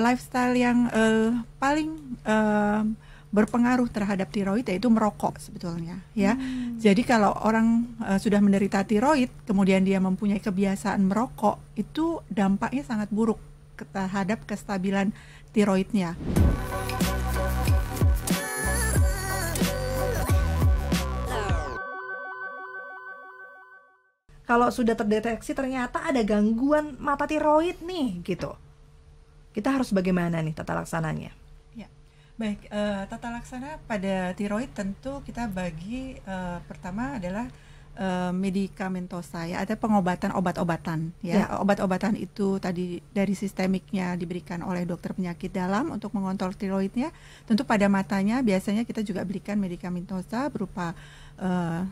lifestyle yang uh, paling uh, berpengaruh terhadap tiroid yaitu merokok sebetulnya ya. Hmm. Jadi kalau orang uh, sudah menderita tiroid kemudian dia mempunyai kebiasaan merokok itu dampaknya sangat buruk terhadap kestabilan tiroidnya. Kalau sudah terdeteksi ternyata ada gangguan mata tiroid nih gitu kita harus bagaimana nih tata laksananya? Ya. Baik, uh, tata laksana pada tiroid tentu kita bagi uh, pertama adalah Uh, medikamentosa ya ada pengobatan obat-obatan ya, ya. obat-obatan itu tadi dari sistemiknya diberikan oleh dokter penyakit dalam untuk mengontrol tiroidnya tentu pada matanya biasanya kita juga berikan medikamentosa berupa uh,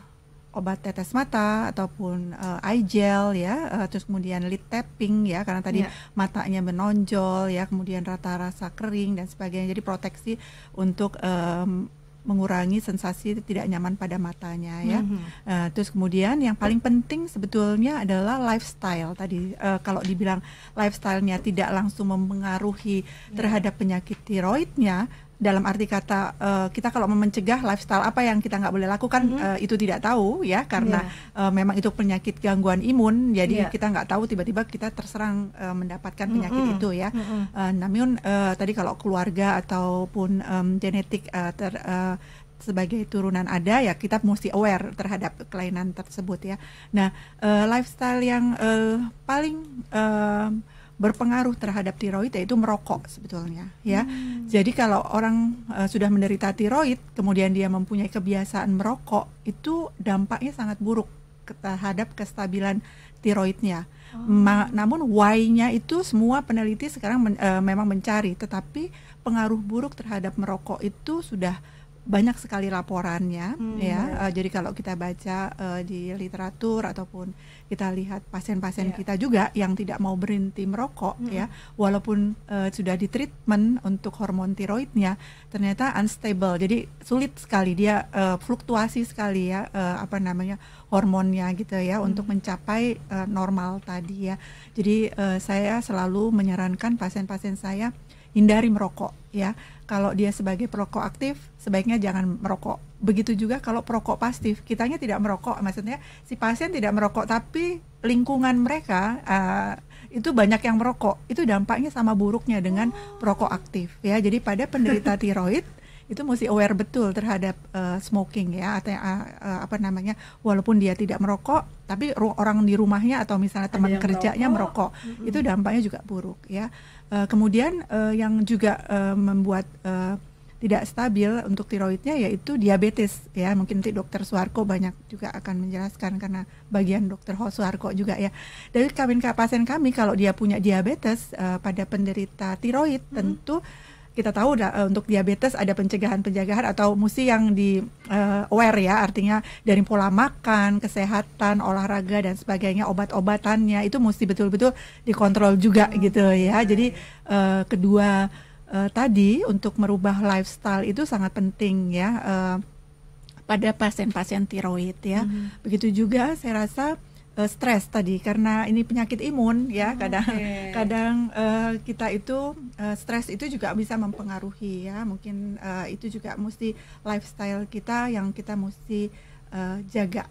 obat tetes mata ataupun uh, eye gel ya uh, terus kemudian lid tapping ya karena tadi yeah. matanya menonjol ya kemudian rata-rasa kering dan sebagainya jadi proteksi untuk um, mengurangi sensasi tidak nyaman pada matanya ya. Mm-hmm. Uh, terus kemudian yang paling penting sebetulnya adalah lifestyle tadi uh, kalau dibilang lifestylenya tidak langsung mempengaruhi yeah. terhadap penyakit tiroidnya, dalam arti kata uh, kita kalau mau mencegah lifestyle apa yang kita nggak boleh lakukan mm -hmm. uh, itu tidak tahu ya karena yeah. Iya. uh, memang itu penyakit gangguan imun jadi yeah. kita nggak tahu tiba-tiba kita terserang uh, mendapatkan penyakit mm -hmm. itu ya mm -hmm. uh, namun uh, tadi kalau keluarga ataupun um, genetik uh, ter uh, sebagai turunan ada ya kita mesti aware terhadap kelainan tersebut ya. Nah, uh, lifestyle yang uh, paling uh, berpengaruh terhadap tiroid yaitu merokok sebetulnya ya. Hmm. Jadi kalau orang uh, sudah menderita tiroid kemudian dia mempunyai kebiasaan merokok itu dampaknya sangat buruk terhadap kestabilan tiroidnya. Oh. namun why-nya itu semua peneliti sekarang men, uh, memang mencari, tetapi pengaruh buruk terhadap merokok itu sudah banyak sekali laporannya hmm. ya. Uh, jadi kalau kita baca uh, di literatur ataupun kita lihat pasien-pasien yeah. kita juga yang tidak mau berhenti merokok hmm. ya, hmm. walaupun uh, sudah di treatment untuk hormon tiroidnya ternyata unstable. Jadi sulit sekali dia uh, fluktuasi sekali ya uh, apa namanya hormonnya gitu ya hmm. untuk mencapai uh, normal tadi ya. Jadi uh, saya selalu menyarankan pasien-pasien saya hindari merokok ya. Kalau dia sebagai perokok aktif sebaiknya jangan merokok. Begitu juga kalau perokok pasif, kitanya tidak merokok maksudnya si pasien tidak merokok tapi lingkungan mereka uh, itu banyak yang merokok. Itu dampaknya sama buruknya dengan oh. perokok aktif ya. Jadi pada penderita tiroid itu mesti aware betul terhadap uh, smoking ya atau uh, apa namanya walaupun dia tidak merokok tapi orang di rumahnya atau misalnya teman kerjanya merokok, merokok mm -hmm. itu dampaknya juga buruk ya uh, kemudian uh, yang juga uh, membuat uh, tidak stabil untuk tiroidnya yaitu diabetes ya mungkin nanti dokter Suwarko banyak juga akan menjelaskan karena bagian dokter Suwarko juga ya dari kawin pasien kami kalau dia punya diabetes uh, pada penderita tiroid mm -hmm. tentu kita tahu uh, untuk diabetes ada pencegahan-pencegahan atau musi yang di uh, aware ya artinya dari pola makan, kesehatan, olahraga dan sebagainya, obat-obatannya itu mesti betul-betul dikontrol juga hmm. gitu ya. Iya, Jadi uh, kedua uh, tadi untuk merubah lifestyle itu sangat penting ya uh, pada pasien-pasien tiroid ya. Hmm. Begitu juga saya rasa uh, stres tadi karena ini penyakit imun ya hmm, kadang okay. kadang uh, kita itu uh, stres itu juga bisa mempengaruhi ya mungkin uh, itu juga mesti lifestyle kita yang kita mesti uh, jaga.